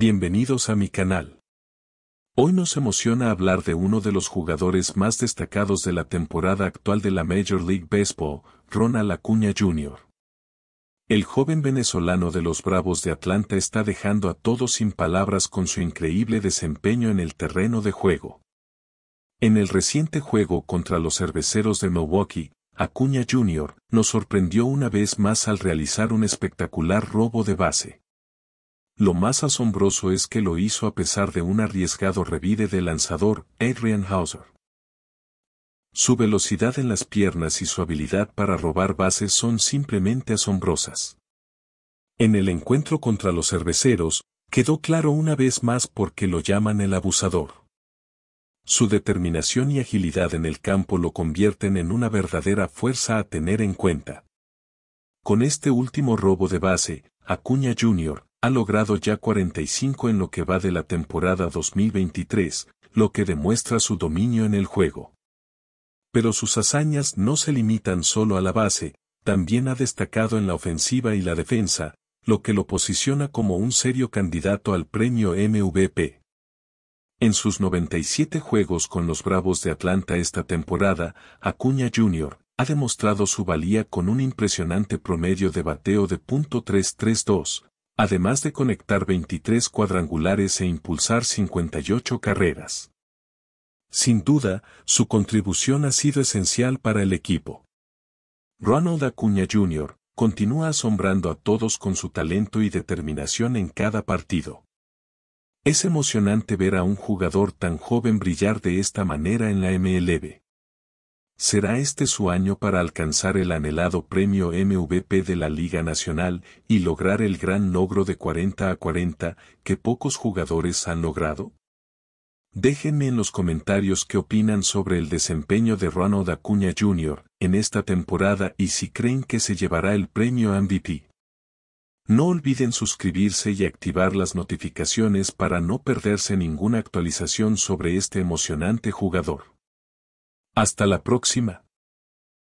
Bienvenidos a mi canal. Hoy nos emociona hablar de uno de los jugadores más destacados de la temporada actual de la Major League Baseball, Ronald Acuña Jr. El joven venezolano de los Bravos de Atlanta está dejando a todos sin palabras con su increíble desempeño en el terreno de juego. En el reciente juego contra los cerveceros de Milwaukee, Acuña Jr. nos sorprendió una vez más al realizar un espectacular robo de base. Lo más asombroso es que lo hizo a pesar de un arriesgado revide del lanzador, Adrian Hauser. Su velocidad en las piernas y su habilidad para robar bases son simplemente asombrosas. En el encuentro contra los cerveceros, quedó claro una vez más por qué lo llaman el abusador. Su determinación y agilidad en el campo lo convierten en una verdadera fuerza a tener en cuenta. Con este último robo de base, Acuña Jr., ha logrado ya 45 en lo que va de la temporada 2023, lo que demuestra su dominio en el juego. Pero sus hazañas no se limitan solo a la base, también ha destacado en la ofensiva y la defensa, lo que lo posiciona como un serio candidato al premio MVP. En sus 97 juegos con los Bravos de Atlanta esta temporada, Acuña Jr. ha demostrado su valía con un impresionante promedio de bateo de .332, además de conectar 23 cuadrangulares e impulsar 58 carreras. Sin duda, su contribución ha sido esencial para el equipo. Ronald Acuña Jr. continúa asombrando a todos con su talento y determinación en cada partido. Es emocionante ver a un jugador tan joven brillar de esta manera en la MLB. Será este su año para alcanzar el anhelado premio MVP de la Liga Nacional y lograr el gran logro de 40 a 40 que pocos jugadores han logrado? Déjenme en los comentarios qué opinan sobre el desempeño de Ronald Acuña Jr. en esta temporada y si creen que se llevará el premio MVP. No olviden suscribirse y activar las notificaciones para no perderse ninguna actualización sobre este emocionante jugador. Hasta la próxima.